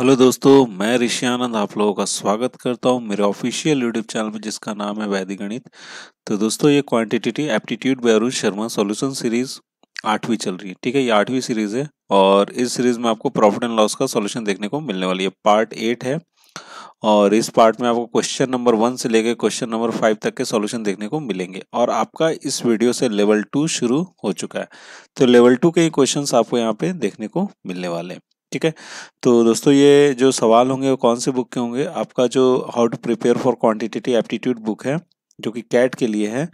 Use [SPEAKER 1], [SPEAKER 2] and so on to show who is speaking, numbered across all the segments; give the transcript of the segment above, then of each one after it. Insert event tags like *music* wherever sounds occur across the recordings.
[SPEAKER 1] Hello दोस्तों मैं ऋषि आनंद आप लोगों का स्वागत करता हूं मेरे ऑफिशियल यूट्यूब चैनल में जिसका नाम है वैदिक गणित तो दोस्तों ये quantity aptitude by Arun Sharma solution series आठवीं चल रही है ठीक है ये आठवीं सीरीज है और इस सीरीज में आपको प्रॉफिट एंड लॉस का सोल्यूशन देखने को मिलने वाली है पार्ट एट है और इस पार्ट में आपको क्वेश्चन नंबर वन से लेकर क्वेश्चन नंबर फाइव तक के सॉल्यूशन देखने को मिलेंगे और आपका इस वीडियो से लेवल टू शुरू हो चुका है तो लेवल टू के ही क्वेश्चन आपको यहाँ पे देखने को मिलने वाले हैं ठीक है तो दोस्तों ये जो सवाल होंगे वो कौन से बुक के होंगे आपका जो how to prepare for quantitative aptitude book है जो कि कैट के लिए है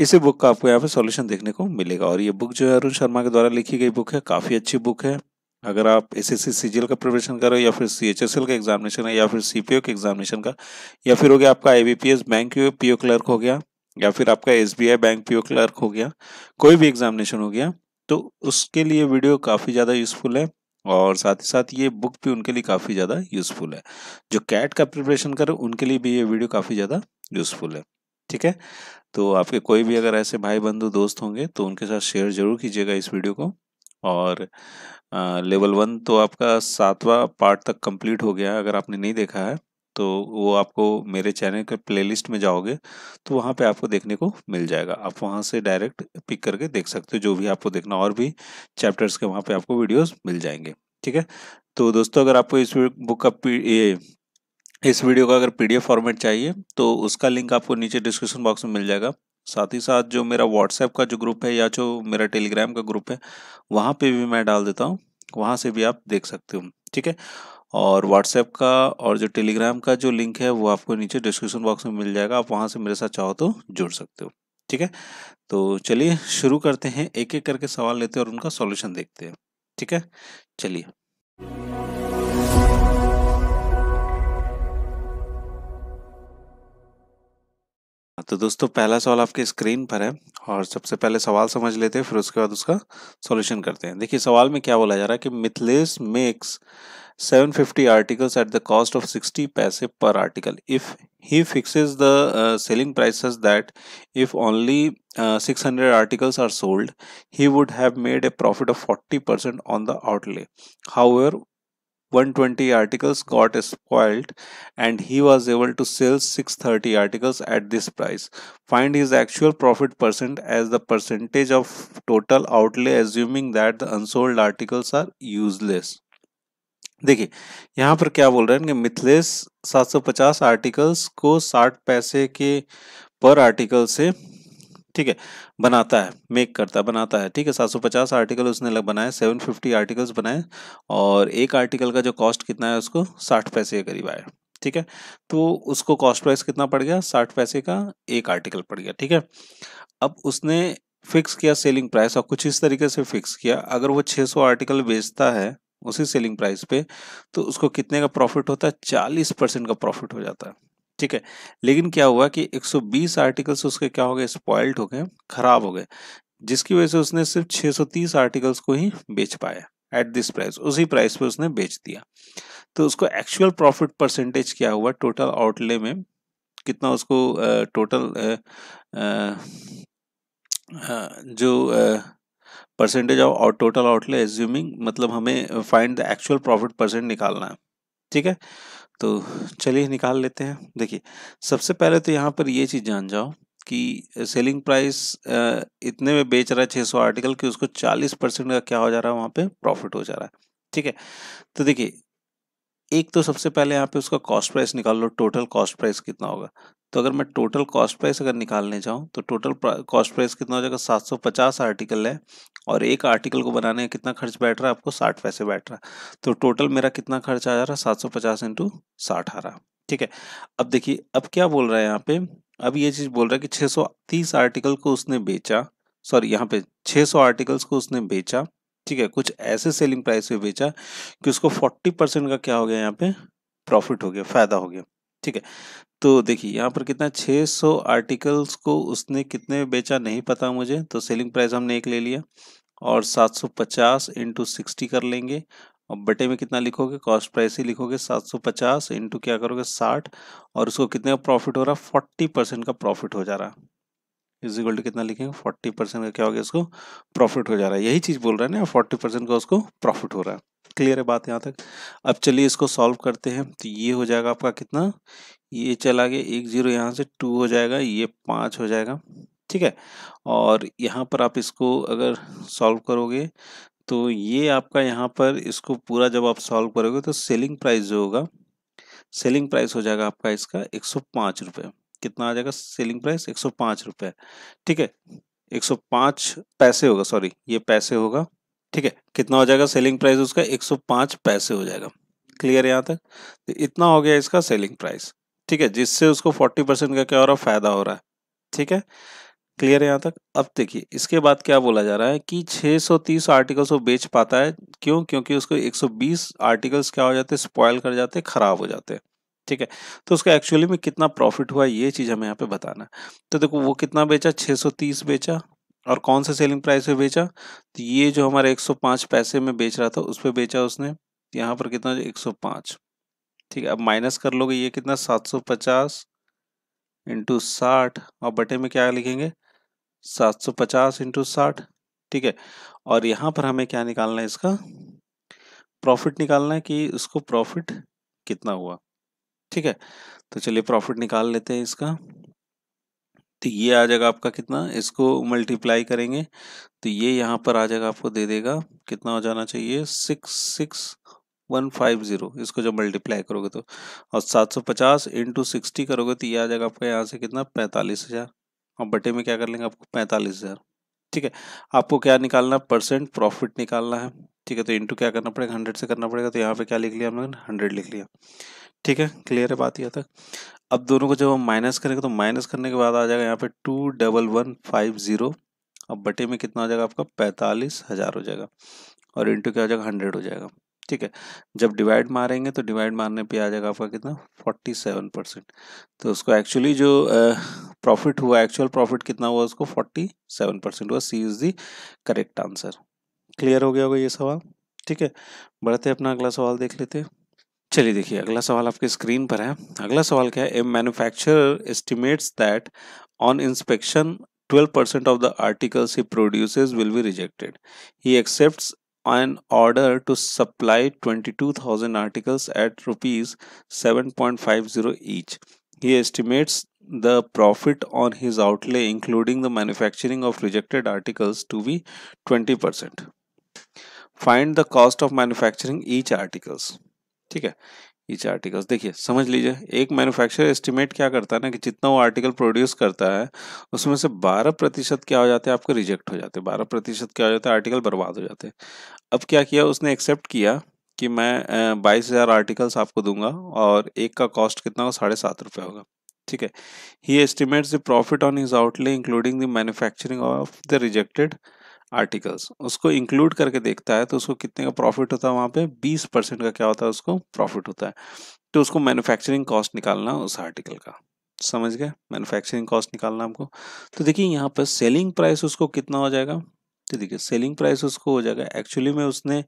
[SPEAKER 1] इसी बुक का आपको यहाँ पे सॉल्यूशन देखने को मिलेगा और ये बुक जो है अरुण शर्मा के द्वारा लिखी गई बुक है काफ़ी अच्छी बुक है अगर आप एस एस सी का प्रिपरेशन कर रहे हो या फिर सी एच एस एल का एग्जामिनेशन है या फिर सी पी ओ के एग्जामिनेशन का या फिर हो गया आपका I B P S bank P O clerk हो गया या फिर आपका S B I bank P O clerk हो गया कोई भी एग्जामिनेशन हो गया तो उसके लिए वीडियो काफ़ी ज़्यादा यूजफुल है और साथ ही साथ ये बुक भी उनके लिए काफ़ी ज़्यादा यूज़फुल है जो कैट का प्रिपरेशन करें उनके लिए भी ये वीडियो काफ़ी ज़्यादा यूज़फुल है ठीक है तो आपके कोई भी अगर ऐसे भाई बंधु दोस्त होंगे तो उनके साथ शेयर जरूर कीजिएगा इस वीडियो को और आ, लेवल वन तो आपका सातवां पार्ट तक कंप्लीट हो गया अगर आपने नहीं देखा है तो वो आपको मेरे चैनल के प्लेलिस्ट में जाओगे तो वहाँ पे आपको देखने को मिल जाएगा आप वहाँ से डायरेक्ट पिक करके देख सकते हो जो भी आपको देखना और भी चैप्टर्स के वहाँ पे आपको वीडियोस मिल जाएंगे ठीक है तो दोस्तों अगर आपको इस बुक का ये इस वीडियो का अगर पीडीएफ फॉर्मेट चाहिए तो उसका लिंक आपको नीचे डिस्क्रिप्शन बॉक्स में मिल जाएगा साथ ही साथ जो मेरा व्हाट्सएप का जो ग्रुप है या जो मेरा टेलीग्राम का ग्रुप है वहाँ पर भी मैं डाल देता हूँ वहाँ से भी आप देख सकते हो ठीक है और व्हाट्सएप का और जो टेलीग्राम का जो लिंक है वो आपको नीचे डिस्क्रिप्शन बॉक्स में मिल जाएगा आप वहाँ से मेरे साथ चाहो तो जुड़ सकते हो ठीक है तो चलिए शुरू करते हैं एक एक करके सवाल लेते हैं और उनका सॉल्यूशन देखते हैं ठीक है चलिए तो दोस्तों पहला सवाल आपके स्क्रीन पर है और सबसे पहले सवाल समझ लेते हैं फिर उसके बाद उसका सॉल्यूशन करते हैं देखिए सवाल में क्या बोला जा रहा है कि Mithilesh makes 750 articles at the cost of 60 paise per article if he fixes the uh, selling prices that if only uh, 600 articles are sold he would have made a profit of 40% on the outlay however 120 articles got spoiled and he was able to sell 630 articles at this price. Find his actual profit percent as the percentage of total outlay assuming that the unsold articles are useless. देखिए यहाँ पर क्या बोल रहे हैं कि Mithilesh 750 articles को 60 पैसे के पर आर्टिकल से ठीक है बनाता है मेक करता है बनाता है ठीक है 750 आर्टिकल उसने लग बनाए 750 आर्टिकल्स बनाए और एक आर्टिकल का जो कॉस्ट कितना है उसको 60 पैसे के करीब आए ठीक है तो उसको कॉस्ट प्राइस कितना पड़ गया साठ पैसे का एक आर्टिकल पड़ गया ठीक है अब उसने फिक्स किया सेलिंग प्राइस और कुछ इस तरीके से फिक्स किया अगर वो 600 आर्टिकल बेचता है उसी सेलिंग प्राइस पे तो उसको कितने का प्रॉफिट होता है चालीस परसेंट का प्रॉफिट हो जाता है ठीक है लेकिन क्या हुआ कि 120 आर्टिकल्स उसके क्या हो गए स्पॉइल्ड हो गए खराब हो गए जिसकी वजह से उसने सिर्फ 630 आर्टिकल्स को ही बेच पाया एट दिस प्राइस उसी प्राइस पे उसने बेच दिया तो उसको एक्चुअल प्रॉफिट परसेंटेज क्या हुआ टोटल आउटले में कितना उसको टोटल जो percentage of total outlay assuming मतलब हमें find the actual profit percent निकालना है ठीक है तो चलिए निकाल लेते हैं देखिए सबसे पहले तो यहाँ पर ये चीज़ जान जाओ कि सेलिंग प्राइस इतने में बेच रहा है छः सौ आर्टिकल कि उसको चालीस परसेंट का क्या हो जा रहा है वहाँ पे प्रॉफिट हो जा रहा है ठीक है तो देखिए एक तो सबसे पहले यहाँ पे उसका कॉस्ट प्राइस निकाल लो टोटल कॉस्ट प्राइस कितना होगा तो अगर मैं टोटल कॉस्ट प्राइस अगर निकालने जाऊँ तो टोटल कॉस्ट प्राइस कितना हो जाएगा 750 आर्टिकल है और एक आर्टिकल को बनाने में कितना खर्च बैठ रहा है आपको साठ पैसे बैठ रहा है तो टोटल मेरा कितना खर्च आ जा रहा है सात सौ पचास इंटू साठ आ रहा ठीक है अब देखिए अब क्या बोल रहा है यहाँ पे अब ये चीज़ बोल रहा है कि छः आर्टिकल को उसने बेचा सॉरी यहाँ पे 600 आर्टिकल्स को उसने बेचा ठीक है कुछ ऐसे सेलिंग प्राइस पे बेचा कि उसको फोर्टी परसेंट का क्या हो गया यहाँ पे प्रॉफिट हो गया फायदा हो गया ठीक है तो देखिए यहाँ पर कितना 600 आर्टिकल्स को उसने कितने में बेचा नहीं पता मुझे तो सेलिंग प्राइस हमने एक ले लिया और 750 इंटू सिक्सटी कर लेंगे और बटे में कितना लिखोगे कॉस्ट प्राइस ही लिखोगे 750 इंटू क्या करोगे 60 और उसको कितने का प्रॉफिट हो रहा 40 परसेंट का प्रॉफिट हो जा रहा इज इक्वल टू कितना लिखेंगे फोर्टी परसेंट का क्या हो गया उसको प्रॉफिट हो जा रहा है यही चीज़ बोल रहा है ना फोर्टी परसेंट का उसको प्रॉफिट हो रहा है क्लियर है बात यहाँ तक अब चलिए इसको सॉल्व करते हैं तो ये हो जाएगा आपका कितना ये चला गया एक जीरो यहाँ से टू हो जाएगा ये पाँच हो जाएगा ठीक है और यहाँ पर आप इसको अगर सॉल्व करोगे तो ये आपका यहाँ पर इसको पूरा जब आप सॉल्व करोगे तो सेलिंग प्राइस जो होगा सेलिंग प्राइस हो जाएगा आपका इसका एक सौ पाँच रुपये कितना आ जाएगा सेलिंग प्राइस एक सौ पाँच रुपये ठीक है एक सौ पाँच पैसे होगा सॉरी ये पैसे होगा ठीक है कितना हो जाएगा सेलिंग प्राइस उसका एक सौ पाँच पैसे हो जाएगा क्लियर यहाँ तक तो इतना हो गया इसका सेलिंग प्राइस ठीक है जिससे उसको फोर्टी परसेंट का क्या हो रहा है फायदा हो रहा है ठीक है क्लियर यहाँ तक अब देखिए इसके बाद क्या बोला जा रहा है कि 630 आर्टिकल्स वो बेच पाता है क्यों क्योंकि उसको 120 आर्टिकल्स क्या हो जाते हैं स्पॉयल कर जाते हैं खराब हो जाते हैं ठीक है तो उसका एक्चुअली में कितना प्रॉफिट हुआ ये चीज़ हमें यहाँ पे बताना है तो देखो वो कितना बेचा 630 बेचा और कौन से सेलिंग प्राइस पे बेचा तो ये जो हमारे 105 पैसे में बेच रहा था उस पर बेचा उसने यहाँ पर कितना एक सौ ठीक है अब माइनस कर लोगे ये कितना 750 इंटू साठ और बटे में क्या लिखेंगे 750 इंटू साठ ठीक है और यहाँ पर हमें क्या निकालना है इसका प्रॉफिट निकालना है कि उसको प्रॉफिट कितना हुआ ठीक है तो चलिए प्रॉफिट निकाल लेते हैं इसका तो ये आ जाएगा आपका कितना इसको मल्टीप्लाई करेंगे तो ये यहाँ पर आ जाएगा आपको दे देगा कितना हो जाना चाहिए six six one five zero इसको जब मल्टीप्लाई करोगे तो और सात सौ पचास इंटू सिक्सटी करोगे तो ये आ जाएगा आपका यहाँ से कितना पैंतालीस हज़ार और बटे में क्या कर लेंगे आपको पैंतालीस हज़ार ठीक है आपको क्या निकालना परसेंट प्रॉफिट निकालना है ठीक है तो इंटू क्या करना पड़ेगा हंड्रेड से करना पड़ेगा तो यहाँ पर क्या लिख लिया हमने हंड्रेड लिख लिया ठीक है क्लियर है बात यह तक अब दोनों को जब हम माइनस करेंगे तो माइनस करने के बाद आ जाएगा यहाँ पे two double one five zero अब बटे में कितना हो जाएगा आपका पैंतालीस हज़ार हो जाएगा और इंटू क्या हो जाएगा हंड्रेड हो जाएगा ठीक है जब डिवाइड मारेंगे तो डिवाइड मारने पे आ जाएगा आपका कितना फोर्टी सेवन परसेंट तो उसको एक्चुअली जो प्रॉफिट हुआ एक्चुअल प्रॉफिट कितना हुआ उसको फोर्टी सेवन परसेंट हुआ C is the correct answer clear हो गया होगा ये सवाल ठीक है बढ़ते अपना अगला सवाल देख लेते हैं चलिए देखिए अगला सवाल आपके स्क्रीन पर है अगला सवाल क्या है a manufacturer estimates that on inspection 12% percent of the articles he produce will be rejected he accepts an order to supply 22,000 articles at rupees 7.50 each he estimates the profit on his outlay including the manufacturing of rejected articles to be twenty find the cost of manufacturing each articles ठीक है each articles देखिए समझ लीजिए एक manufacturer estimate क्या करता है ना कि जितना वो आर्टिकल प्रोड्यूस करता है उसमें से 12 प्रतिशत क्या हो जाते हैं आपके रिजेक्ट हो जाते हैं 12 प्रतिशत क्या हो जाता है आर्टिकल बर्बाद हो जाते हैं अब क्या किया उसने एक्सेप्ट किया कि मैं बाईस हज़ार आर्टिकल्स आपको दूंगा और एक का कॉस्ट कितना होगा साढ़े सात रुपये होगा ठीक है he estimates the profit on his outlay including the manufacturing of the rejected articles उसको इंक्लूड करके देखता है तो उसको कितने का प्रॉफिट होता है वहाँ पे बीस परसेंट का क्या होता है उसको प्रॉफिट होता है तो उसको मैन्युफैक्चरिंग कॉस्ट निकालना उस आर्टिकल का समझ गए मैन्युफैक्चरिंग कॉस्ट निकालना आपको तो देखिए यहाँ पर सेलिंग प्राइस उसको कितना हो जाएगा तो देखिए सेलिंग प्राइस उसको हो जाएगा एक्चुअली में उसने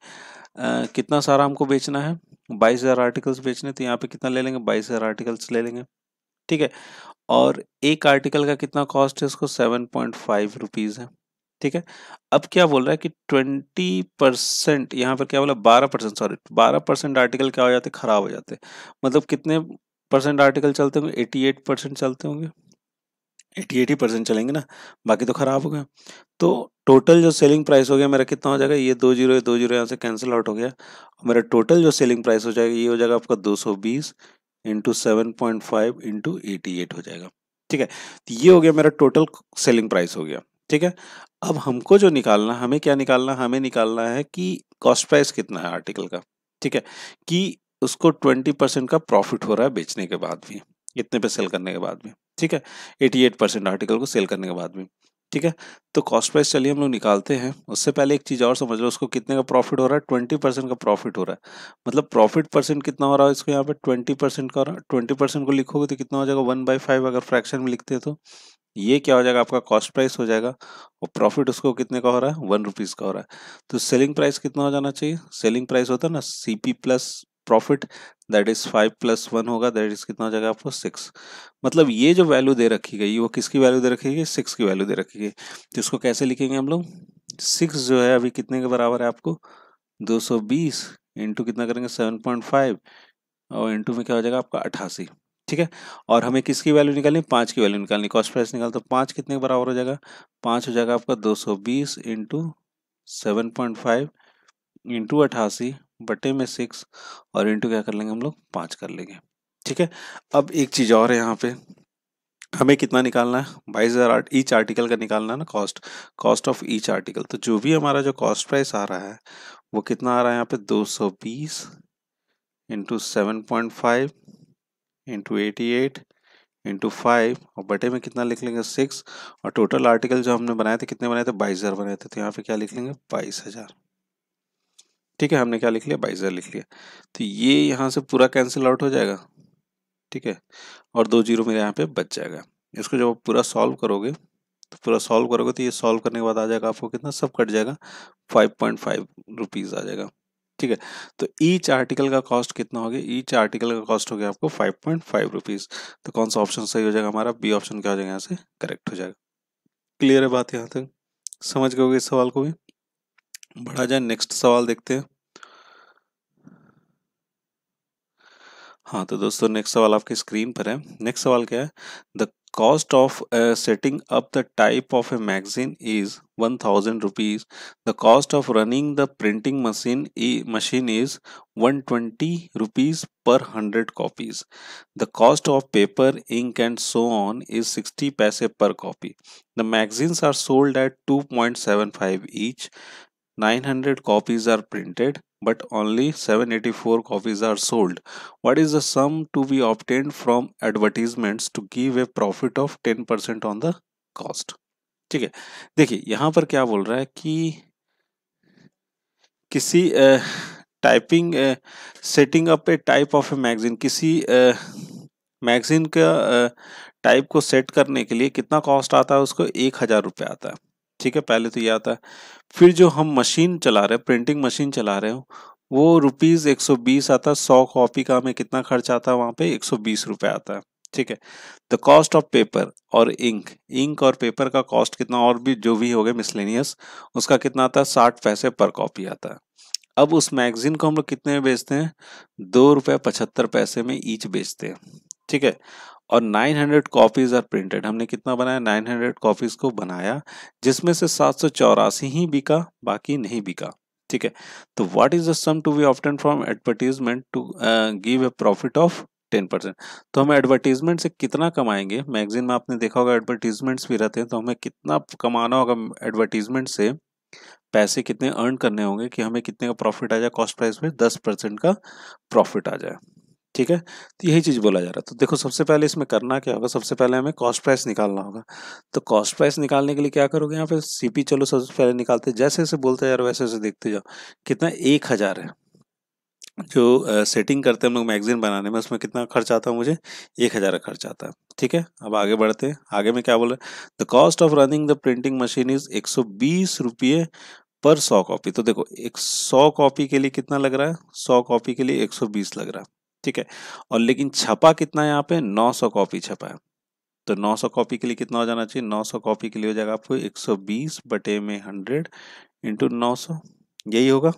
[SPEAKER 1] आ, कितना सारा हमको बेचना है बाईस हज़ार आर्टिकल्स बेचने तो यहाँ पर कितना ले लेंगे बाईस हज़ार आर्टिकल्स ले लेंगे ठीक है और एक आर्टिकल का कितना कॉस्ट है उसको सेवन पॉइंट फाइव रुपीज़ है ठीक है अब क्या बोल रहा है कि ट्वेंटी परसेंट यहाँ पर क्या बोला बारह परसेंट सॉरी बारह परसेंट आर्टिकल क्या हो जाते खराब हो जाते मतलब कितने परसेंट आर्टिकल चलते होंगे एटी एट परसेंट चलते होंगे एटी एटी परसेंट चलेंगे ना बाकी तो खराब हो गए तो टोटल जो सेलिंग प्राइस हो गया मेरा कितना हो जाएगा ये दो जीरो दो जीरो यहाँ से कैंसिल आउट हो गया मेरा टोटल जो सेलिंग प्राइस हो जाएगा ये हो जाएगा आपका दो सौ बीस into seven point five into eighty eight हो जाएगा ठीक है तो ये हो गया मेरा टोटल सेलिंग प्राइस हो गया ठीक है अब हमको जो निकालना हमें क्या निकालना हमें निकालना है कि कॉस्ट प्राइस कितना है आर्टिकल का ठीक है कि उसको ट्वेंटी परसेंट का प्रॉफिट हो रहा है बेचने के बाद भी इतने पे सेल करने के बाद भी ठीक है एटी एट परसेंट आर्टिकल को सेल करने के बाद भी ठीक है तो कॉस्ट प्राइस चलिए हम लोग निकालते हैं उससे पहले एक चीज़ और समझ लो उसको कितने का प्रॉफिट हो रहा है ट्वेंटी परसेंट का प्रॉफिट हो रहा है मतलब प्रॉफिट परसेंट कितना हो रहा है इसको यहाँ पे ट्वेंटी परसेंट का हो रहा है ट्वेंटी परसेंट को लिखोगे तो कितना हो जाएगा वन बाई फाइव अगर फ्रैक्शन में लिखते तो ये क्या हो जाएगा आपका कॉस्ट प्राइस हो जाएगा और प्रॉफिट उसको कितने का हो रहा है वन रुपीज़ का हो रहा है तो सेलिंग प्राइस कितना हो जाना चाहिए सेलिंग प्राइस होता है ना C P plus profit that is five plus one होगा दैट इज़ कितना हो जाएगा आपको सिक्स मतलब ये जो वैल्यू दे रखी गई वो किसकी वैल्यू दे रखी गई सिक्स की वैल्यू दे रखी गई तो इसको कैसे लिखेंगे हम लोग सिक्स जो है अभी कितने के बराबर है आपको दो सौ बीस इंटू कितना करेंगे सेवन पॉइंट फाइव और इंटू में क्या हो जाएगा आपका अट्ठासी ठीक है और हमें किसकी वैल्यू निकालनी पाँच की वैल्यू निकालनी कॉस्ट प्राइस निकाल तो पाँच कितने के बराबर हो जाएगा पाँच हो जाएगा आपका दो सौ बीस into seven point five into अट्ठासी बटे में सिक्स और इंटू क्या कर लेंगे हम लोग पाँच कर लेंगे ठीक है अब एक चीज़ और है यहाँ पे हमें कितना निकालना है बाईस हज़ार आठ ईच आर्टिकल का निकालना है ना cost cost of each article तो जो भी हमारा जो कॉस्ट प्राइस आ रहा है वो कितना आ रहा है यहाँ पे दो सौ बीस into seven point five into eighty eight into five और बटे में कितना लिख लेंगे सिक्स और टोटल आर्टिकल जो हमने बनाए थे कितने बनाए थे बाईस हज़ार बनाए थे तो यहाँ पे क्या लिख लेंगे बाईस हज़ार ठीक है हमने क्या लिख लिया बाईस हज़ार लिख लिया तो ये यहाँ से पूरा कैंसिल आउट हो जाएगा ठीक है और दो जीरो मेरे यहाँ पे बच जाएगा इसको जब आप पूरा सॉल्व करोगे तो पूरा सॉल्व करोगे तो ये सॉल्व करने के बाद आ जाएगा आपको कितना सब कट जाएगा फाइव पॉइंट फाइव रुपीज़ आ जाएगा ठीक है तो ईच आर्टिकल का कॉस्ट कितना हो गया ईच आर्टिकल का कॉस्ट हो गया आपको फाइव पॉइंट फाइव रुपीज़ तो कौन सा ऑप्शन सही हो जाएगा हमारा बी ऑप्शन क्या हो जाएगा यहाँ से करेक्ट हो जाएगा क्लियर है बात यहाँ तक समझ गए इस सवाल को भी बढ़ा जाए नेक्स्ट सवाल देखते हैं हाँ तो दोस्तों नेक्स्ट सवाल आपके स्क्रीन पर है नेक्स्ट सवाल क्या है the cost of setting up the type of a magazine is one thousand rupees the cost of running the printing machine machine is one twenty rupees per hundred copies the cost of paper ink and so on is sixty paise per copy the magazines are sold at two point seven five each nine hundred copies are printed but only 784 copies are sold. What is the sum to be obtained from advertisements to give a profit of 10% on the cost? ठीक है देखिए यहां पर क्या बोल रहा है कि किसी typing setting up a type of a magazine किसी मैगजीन का टाइप को सेट करने के लिए कितना कॉस्ट आता है उसको एक हज़ार रुपये आता है ठीक है पहले तो ये आता है फिर जो हम मशीन चला रहे हैं प्रिंटिंग मशीन चला रहे हो वो रुपीज़ एक सौ बीस आता है सौ कॉपी का हमें कितना खर्च आता है वहाँ पे एक सौ बीस रुपये आता है ठीक है द कॉस्ट ऑफ पेपर और इंक इंक और पेपर का कॉस्ट कितना और भी जो भी हो गया मिसलेनियस उसका कितना आता है साठ पैसे पर कॉपी आता है अब उस मैगजीन को हम लोग कितने में बेचते हैं दो रुपये पचहत्तर पैसे में ईच बेचते हैं ठीक है और 900 कॉपीज़ आर प्रिंटेड हमने कितना बनाया 900 कॉपीज़ को बनाया जिसमें से सात ही बिका बाकी नहीं बिका ठीक है तो what is the sum to be obtain from advertisement to give a profit of ten percent तो हम एडवर्टीजमेंट से कितना कमाएंगे मैगजीन में आपने देखा होगा एडवर्टीजमेंट्स भी रहते हैं तो हमें कितना कमाना होगा एडवर्टीजमेंट से पैसे कितने अर्न करने होंगे कि हमें कितने का प्रॉफिट आ जाए कॉस्ट प्राइस में दस परसेंट का प्रॉफिट आ जाए ठीक है तो यही चीज़ बोला जा रहा है तो देखो सबसे पहले इसमें करना क्या होगा सबसे पहले हमें कॉस्ट प्राइस निकालना होगा तो कॉस्ट प्राइस निकालने के लिए क्या करोगे यहाँ पे सीपी चलो सबसे पहले निकालते जैसे जैसे बोलते जा रहे वैसे वैसे देखते जाओ कितना एक हज़ार है जो सेटिंग uh, करते हैं हम लोग मैगजीन बनाने में उसमें कितना खर्च आता है मुझे एक हज़ार खर्च आता है ठीक है अब आगे बढ़ते हैं आगे में क्या बोल रहे हैं the cost of running the printing machine is एक सौ बीस रुपये पर सौ कॉपी तो देखो एक सौ कॉपी के लिए कितना लग रहा है सौ कॉपी के लिए एक सौ बीस लग रहा है ठीक है और लेकिन छपा कितना यहाँ पे 900 कॉपी छपा है तो 900 कॉपी के लिए कितना हो जाना चाहिए 900 कॉपी के लिए हो जाएगा आपको 120 बटे में 100 इंटू नौ यही होगा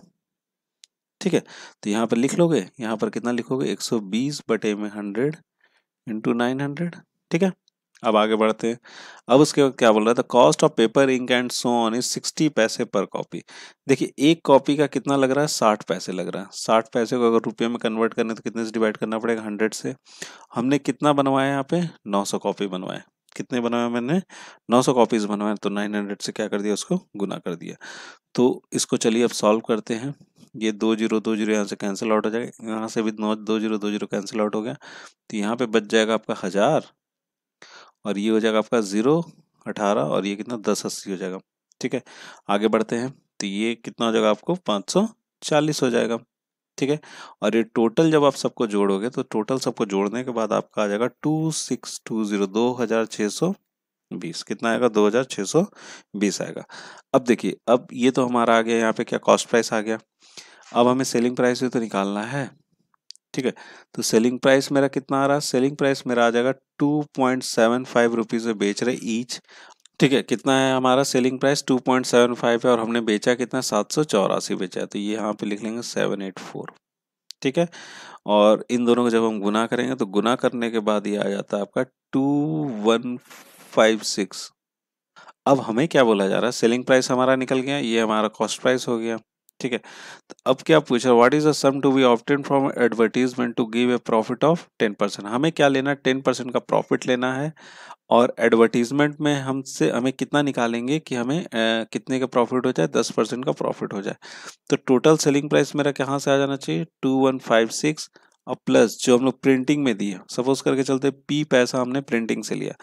[SPEAKER 1] ठीक है तो यहाँ पर लिख लोगे यहाँ पर कितना लिखोगे 120 बटे में 100 इंटू नाइन ठीक है अब आगे बढ़ते हैं अब उसके बाद क्या बोल रहा है the cost of paper ink and so on is sixty paise per copy देखिए एक कॉपी का कितना लग रहा है साठ पैसे लग रहा है साठ पैसे को अगर रुपये में कन्वर्ट करने तो कितने से डिवाइड करना पड़ेगा हंड्रेड से हमने कितना बनवाया यहाँ पे नौ सौ कॉपी बनवाए कितने बनवाए मैंने नौ सौ कॉपीज बनवाए तो नाइन हंड्रेड से क्या कर दिया उसको गुना कर दिया तो इसको चलिए अब सॉल्व करते हैं ये दो जीरो दो जीरो यहाँ से कैंसिल आउट हो जाएगा यहाँ से भी नौ दो जीरो दो जीरो कैंसिल आउट हो गया तो यहाँ पे बच जाएगा आपका हज़ार और ये हो जाएगा आपका ज़ीरो अठारह और ये कितना दस अस्सी हो जाएगा ठीक है आगे बढ़ते हैं तो ये कितना हो जाएगा आपको पाँच सौ चालीस हो जाएगा ठीक है और ये टोटल जब आप सबको जोड़ोगे तो टोटल सबको जोड़ने के बाद आपका आ जाएगा टू सिक्स टू ज़ीरो दो हज़ार छः सौ बीस कितना आएगा दो हज़ार छः सौ बीस आएगा अब देखिए अब ये तो हमारा आ गया यहाँ पे क्या कॉस्ट प्राइस आ गया अब हमें सेलिंग प्राइस भी तो निकालना है ठीक है तो सेलिंग प्राइस मेरा कितना आ रहा है सेलिंग प्राइस मेरा आ जाएगा two point seven five rupees में बेच रहे ईच ठीक है कितना है हमारा selling price two point seven five है और हमने बेचा कितना सात सौ चौरासी बेचा है तो ये यहाँ पे लिख लेंगे सेवन एट फोर ठीक है और इन दोनों को जब हम गुना करेंगे तो गुना करने के बाद ये आ जाता है आपका टू वन फाइव सिक्स अब हमें क्या बोला जा रहा है सेलिंग प्राइस हमारा निकल गया ये हमारा कॉस्ट प्राइस हो गया ठीक है तो अब क्या पूछ रहा what is the sum to be obtain from advertisement to give a profit of ten percent हमें क्या लेना है टेन परसेंट का प्रॉफिट लेना है और एडवर्टीजमेंट में हमसे हमें कितना निकालेंगे कि हमें ए, कितने का प्रॉफिट हो जाए दस परसेंट का प्रॉफिट हो जाए तो टोटल सेलिंग प्राइस मेरा कहाँ से आ जाना चाहिए टू वन फाइव सिक्स और प्लस जो हम लोग प्रिंटिंग में दिए सपोज करके चलते पी पैसा हमने प्रिंटिंग से लिया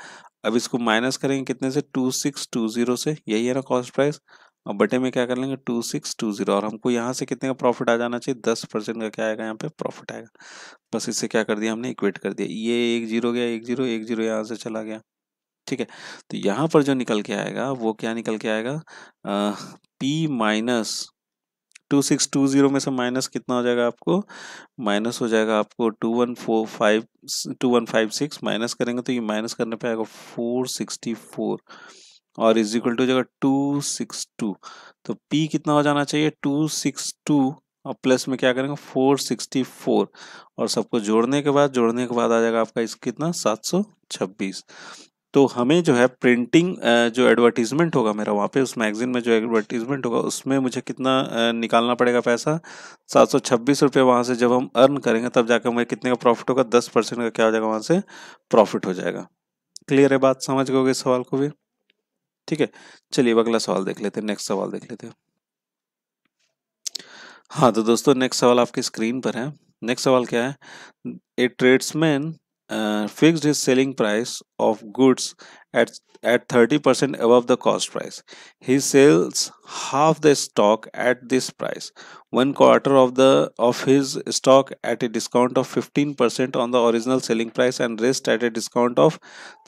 [SPEAKER 1] अब इसको माइनस करेंगे कितने से टू सिक्स टू जीरो से यही है ना कॉस्ट प्राइस और बटे में क्या कर लेंगे टू सिक्स टू जीरो और हमको यहाँ से कितने का प्रॉफिट आ जाना चाहिए दस परसेंट का क्या आएगा यहाँ पे प्रॉफिट आएगा बस इससे क्या कर दिया हमने इक्वेट कर दिया ये एक जीरो गया एक जीरो एक जीरो यहाँ से चला गया ठीक है तो यहाँ पर जो निकल के आएगा वो क्या निकल के आएगा P minus two six two zero में से माइनस कितना हो जाएगा आपको माइनस हो जाएगा आपको two one four five two one five six minus करेंगे तो ये माइनस करने पे आएगा फोर सिक्सटी फोर और इज इक्वल टू जगह टू सिक्स टू तो P कितना हो जाना चाहिए टू सिक्स टू और प्लस में क्या करेंगे फोर सिक्सटी फोर और सबको जोड़ने के बाद जोड़ने के बाद आ जाएगा आपका इस कितना सात सौ छब्बीस तो हमें जो है प्रिंटिंग जो एडवर्टीजमेंट होगा मेरा वहाँ पे उस मैगजीन में जो एडवर्टीजमेंट होगा उसमें मुझे कितना निकालना पड़ेगा पैसा सात सौ छब्बीस रुपये वहाँ से जब हम अर्न करेंगे तब जाकर मुझे कितने का प्रॉफिट होगा दस परसेंट का क्या हो जाएगा वहाँ से प्रॉफिट हो जाएगा क्लियर है बात समझ गए सवाल को भी ठीक है चलिए अगला सवाल देख लेते हैं नेक्स्ट सवाल देख लेते हैं हाँ तो दोस्तों नेक्स्ट सवाल आपके स्क्रीन पर है नेक्स्ट सवाल क्या है a tradesman fixed his selling price of goods at at thirty percent above the cost price he sells half the stock at this price one quarter of the of his stock at a discount of fifteen percent on the original selling price and rest at a discount of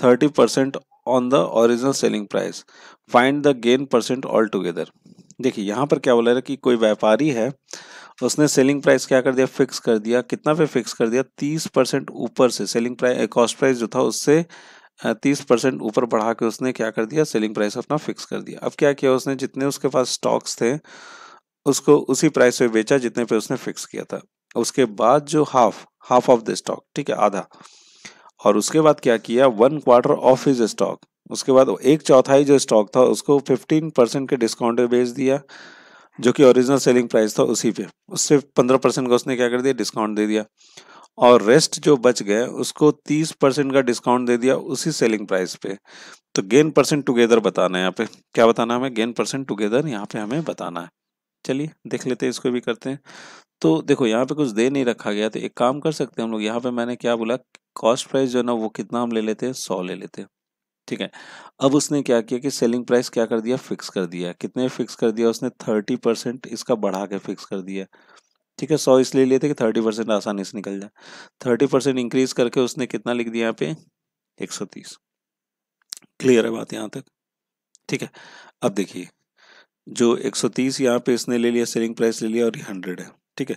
[SPEAKER 1] thirty percent on the original selling price find the gain percent altogether देखिए यहाँ पर क्या बोला रहा है कि कोई व्यापारी है उसने सेलिंग प्राइस क्या कर दिया फिक्स कर दिया कितना पे फिक्स कर दिया तीस परसेंट ऊपर से सेलिंग प्राइस कॉस्ट प्राइस जो था उससे तीस परसेंट ऊपर बढ़ा के उसने क्या कर दिया सेलिंग प्राइस अपना फिक्स कर दिया अब क्या किया उसने जितने उसके पास स्टॉक्स थे उसको उसी प्राइस पे बेचा जितने पे उसने फिक्स किया था उसके बाद जो half half of the stock ठीक है आधा और उसके बाद क्या किया one quarter of his stock उसके बाद एक चौथाई जो स्टॉक था उसको फिफ्टीन परसेंट के डिस्काउंट पे बेच दिया जो कि ओरिजिनल सेलिंग प्राइस था उसी पे उससे पंद्रह परसेंट का उसने क्या कर दिया डिस्काउंट दे दिया और रेस्ट जो बच गए उसको तीस परसेंट का डिस्काउंट दे दिया उसी सेलिंग प्राइस पे तो गेन परसेंट टुगेदर बताना है यहाँ पे क्या बताना है हमें गेन परसेंट टुगेदर यहाँ पे हमें बताना है चलिए देख लेते हैं इसको भी करते हैं तो देखो यहाँ पे कुछ दे नहीं रखा गया तो एक काम कर सकते हैं हम लोग यहाँ पे मैंने क्या बोला कॉस्ट प्राइस जो है ना वो कितना हम ले लेते हैं सौ ले लेते हैं ठीक है अब उसने क्या किया कि सेलिंग प्राइस क्या कर दिया फिक्स कर दिया कितने फिक्स कर दिया उसने थर्टी परसेंट इसका बढ़ा के फिक्स कर दिया ठीक है सौ इसलिए लिए थे कि थर्टी परसेंट आसानी से निकल जाए थर्टी परसेंट इंक्रीज करके उसने कितना लिख दिया यहाँ पे एक सौ तीस क्लियर है बात यहाँ तक ठीक है अब देखिए जो एक सौ तीस यहाँ पे इसने ले लिया सेलिंग प्राइस ले लिया और ये हंड्रेड है ठीक है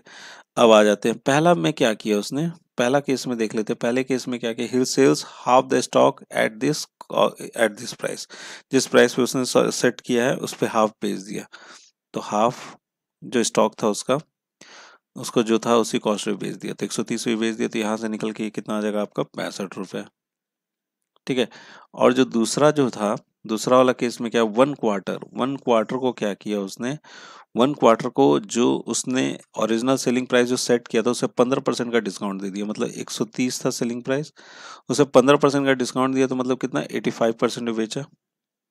[SPEAKER 1] अब आ जाते हैं पहला में क्या किया उसने पहला केस में देख लेते हैं पहले केस में क्या किया he sells half the stock at this at this price जिस प्राइस पे उसने सेट किया है उस पर हाफ बेच दिया तो हाफ जो स्टॉक था उसका उसको जो था उसी कॉस्ट पे बेच दिया तो एक सौ तीस बेच दिया तो यहाँ से निकल के कितना आ जाएगा आपका पैंसठ रुपये ठीक है और जो दूसरा जो था दूसरा वाला केस में क्या वन क्वार्टर वन क्वार्टर को क्या किया उसने वन क्वार्टर को जो उसने ओरिजिनल सेलिंग प्राइस जो सेट किया था उसे पंद्रह परसेंट का डिस्काउंट दे दिया मतलब एक सौ तीस था सेलिंग प्राइस उसे पंद्रह परसेंट का डिस्काउंट दिया तो मतलब कितना एटी फाइव परसेंट बेचा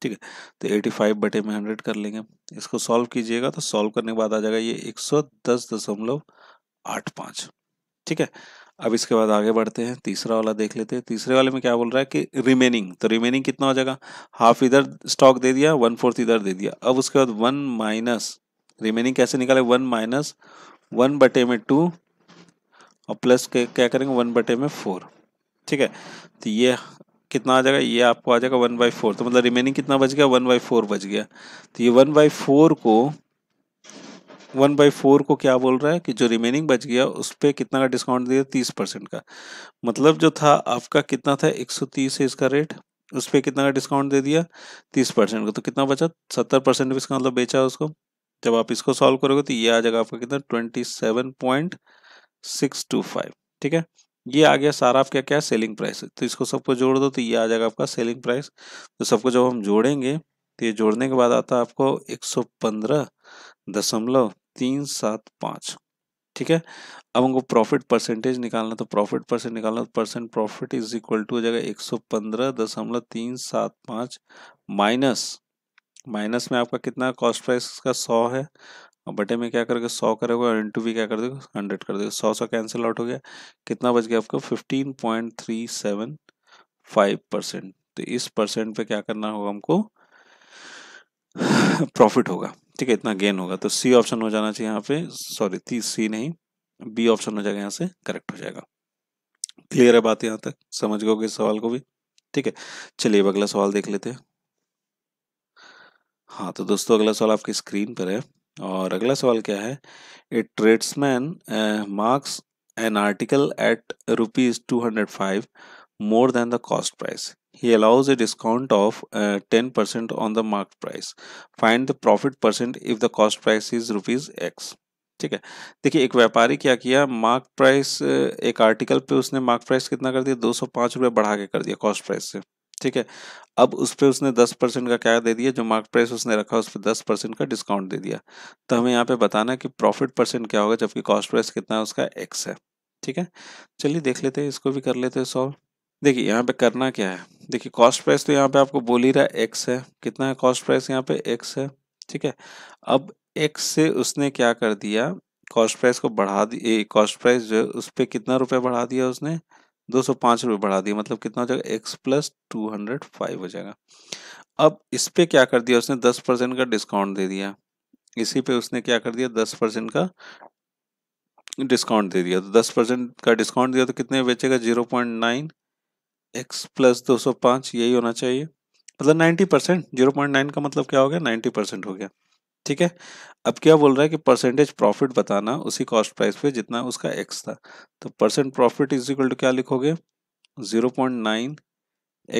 [SPEAKER 1] ठीक है तो एटी फाइव बटे में हंड्रेड कर लेंगे इसको सॉल्व कीजिएगा तो सॉल्व करने के बाद आ जाएगा ये एक सौ दस दशमलव आठ पाँच ठीक है अब इसके बाद आगे बढ़ते हैं तीसरा वाला देख लेते हैं तीसरे वाले में क्या बोल रहा है कि रिमेनिंग तो रिमेनिंग कितना हो जाएगा हाफ इधर स्टॉक दे दिया वन फोर्थ इधर दे दिया अब उसके बाद वन माइनस रिमेनिंग कैसे निकाले वन माइनस वन बटे में टू और प्लस के क्या करेंगे वन बटे में फोर ठीक है तो ये कितना आ जाएगा ये आपको आ जाएगा वन बाई फोर तो मतलब रिमेनिंग कितना बच गया वन बाई फोर बच गया तो ये वन बाई फोर को वन बाई फोर को क्या बोल रहा है कि जो रिमेनिंग बच गया उस पर कितना का डिस्काउंट दिया तीस परसेंट का मतलब जो था आपका कितना था एक सौ तीस है इसका रेट उस पर कितना का डिस्काउंट दे दिया तीस परसेंट का तो कितना बचा सत्तर परसेंट इसका मतलब बेचा उसको जब आप इसको सॉल्व करोगे तो ये आ जाएगा आपका कितना twenty seven point six two five ठीक है ये आ गया सारा आपका क्या है सेलिंग प्राइस तो इसको सबको जोड़ दो तो ये आ जाएगा आपका सेलिंग प्राइस तो सबको जब हम जोड़ेंगे तो ये जोड़ने के बाद आता है आपको एक सौ पंद्रह दशमलव तीन सात पाँच ठीक है अब हमको प्रॉफिट परसेंटेज निकालना तो प्रॉफिट परसेंट निकालना तो percent profit is equal to हो जाएगा एक सौ पंद्रह दशमलव तीन सात पाँच माइनस माइनस में आपका कितना कॉस्ट प्राइस का सौ है बटे में क्या करके सौ करेगा और इंटू भी क्या कर देगा हंड्रेड कर देगा सौ सौ कैंसिल आउट हो गया कितना बच गया आपका fifteen point three seven five percent तो इस परसेंट पे क्या करना होगा हमको प्रॉफिट *sighs* होगा ठीक है इतना गेन होगा तो सी ऑप्शन हो जाना चाहिए यहाँ पे सॉरी तीस सी नहीं बी ऑप्शन हो जाएगा यहाँ से करेक्ट हो जाएगा क्लियर है बात यहाँ तक समझ गए इस सवाल को भी ठीक है चलिए अब अगला सवाल देख लेते हैं हाँ तो दोस्तों अगला सवाल आपकी स्क्रीन पर है और अगला सवाल क्या है a tradesman marks an article at rupees two hundred five more than the cost price he allows a discount of 10% uh, on the marked price find the profit percent if the cost price is rupees x ठीक है देखिए एक व्यापारी क्या किया mark price uh, एक article पे उसने मार्क प्राइस कितना कर दिया दो सौ पाँच रुपये बढ़ा के कर दिया कॉस्ट प्राइस से ठीक है अब उस पर उसने दस परसेंट का क्या दे दिया जो मार्क प्राइस उसने रखा उस पर दस परसेंट का डिस्काउंट दे दिया तो हमें यहाँ पे बताना है कि प्रॉफिट परसेंट क्या होगा जबकि कॉस्ट प्राइस कितना है उसका एक्स है ठीक है चलिए देख लेते हैं इसको भी कर लेते हैं सॉल्व देखिए यहाँ पे करना क्या है देखिए कॉस्ट प्राइस तो यहाँ पे आपको बोल ही रहा है एक्स है कितना है कॉस्ट प्राइस यहाँ पे एक्स है ठीक है अब एक्स से उसने क्या कर दिया कॉस्ट प्राइस को बढ़ा दी कॉस्ट प्राइस जो है उस पर कितना रुपये बढ़ा दिया उसने दो सौ पाँच रुपये बढ़ा दिया मतलब कितना हो जाएगा x plus two hundred five हो जाएगा अब इस पर क्या कर दिया उसने दस परसेंट का डिस्काउंट दे दिया इसी पे उसने क्या कर दिया दस परसेंट का डिस्काउंट दे दिया तो दस परसेंट का डिस्काउंट दिया तो कितने बेचेगा zero point nine x plus दो सौ पाँच यही होना चाहिए मतलब ninety percent zero point nine का मतलब क्या हो गया नाइन्टी परसेंट हो गया ठीक है अब क्या बोल रहा है कि परसेंटेज प्रॉफिट बताना उसी कॉस्ट प्राइस पे जितना उसका एक्स था तो percent profit is equal to क्या लिखोगे zero point nine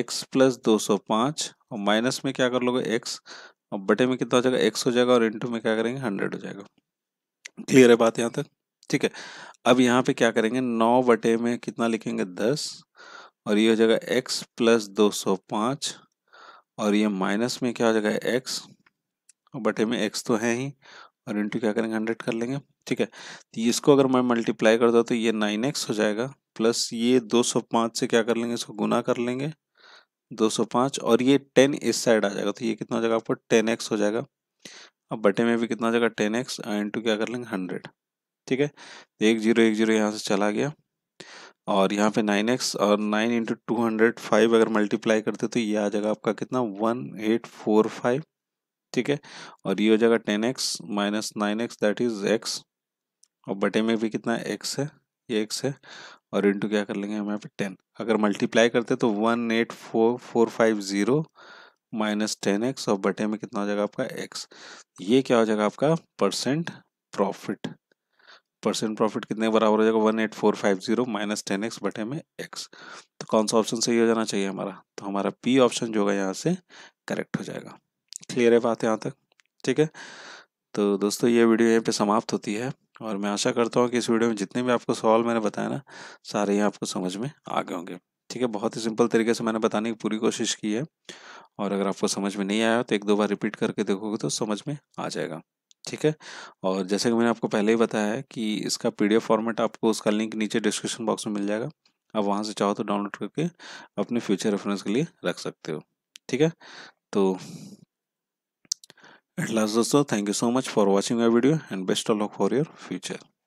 [SPEAKER 1] x plus दो सौ पाँच और माइनस में क्या कर लोगे एक्स और बटे में कितना हो जाएगा एक्स हो जाएगा और इंटू में क्या करेंगे हंड्रेड हो जाएगा क्लियर है बात यहाँ तक ठीक है अब यहाँ पे क्या करेंगे नौ बटे में कितना लिखेंगे दस और ये हो जाएगा x प्लस दो सौ पाँच और ये माइनस में क्या हो जाएगा x बटे में x तो है ही और इंटू क्या करेंगे हंड्रेड कर लेंगे ठीक है तो इसको अगर मैं मल्टीप्लाई कर दूँ तो ये नाइन एक्स हो जाएगा प्लस ये दो सौ पाँच से क्या कर लेंगे इसको गुना कर लेंगे दो सौ पाँच और ये टेन इस साइड आ जाएगा तो ये कितना हो जाएगा आपको टेन एक्स हो जाएगा अब बटे में भी कितना हो जाएगा टेन एक्स इंटू क्या कर लेंगे हंड्रेड ठीक है एक जीरो एक जीरो यहाँ से चला गया और यहाँ पे नाइन एक्स और nine into two hundred five अगर मल्टीप्लाई करते तो ये आ जाएगा आपका कितना वन एट फोर फाइव ठीक है और ये हो जाएगा ten x minus nine x that is x और बटे में भी कितना एक्स है ये एक्स है और इंटू क्या कर लेंगे हम यहाँ पे टेन अगर मल्टीप्लाई करते तो one eight four four five zero minus ten x और बटे में कितना हो जाएगा आपका एक्स ये क्या हो जाएगा आपका परसेंट प्रॉफिट परसेंट प्रॉफिट कितने बराबर हो जाएगा one eight four five zero minus ten x बटे में एक्स तो कौन सा ऑप्शन सही हो जाना चाहिए हमारा तो हमारा पी ऑप्शन जो होगा यहाँ से करेक्ट हो जाएगा क्लियर है बात यहाँ तक ठीक है तो दोस्तों ये वीडियो यहीं पे समाप्त होती है और मैं आशा करता हूँ कि इस वीडियो में जितने भी आपको सवाल मैंने बताया ना सारे ही आपको समझ में आ गए होंगे ठीक है बहुत ही सिंपल तरीके से मैंने बताने की पूरी कोशिश की है और अगर आपको समझ में नहीं आया तो एक दो बार रिपीट करके देखोगे तो समझ में आ जाएगा ठीक है और जैसे कि मैंने आपको पहले ही बताया है कि इसका पीडीएफ फॉर्मेट आपको उसका लिंक नीचे डिस्क्रिप्शन बॉक्स में मिल जाएगा आप वहाँ से चाहो तो डाउनलोड करके अपने फ्यूचर रेफरेंस के लिए रख सकते हो ठीक है तो एट लास्ट दोस्तों thank you so much for watching my video and best of luck for your future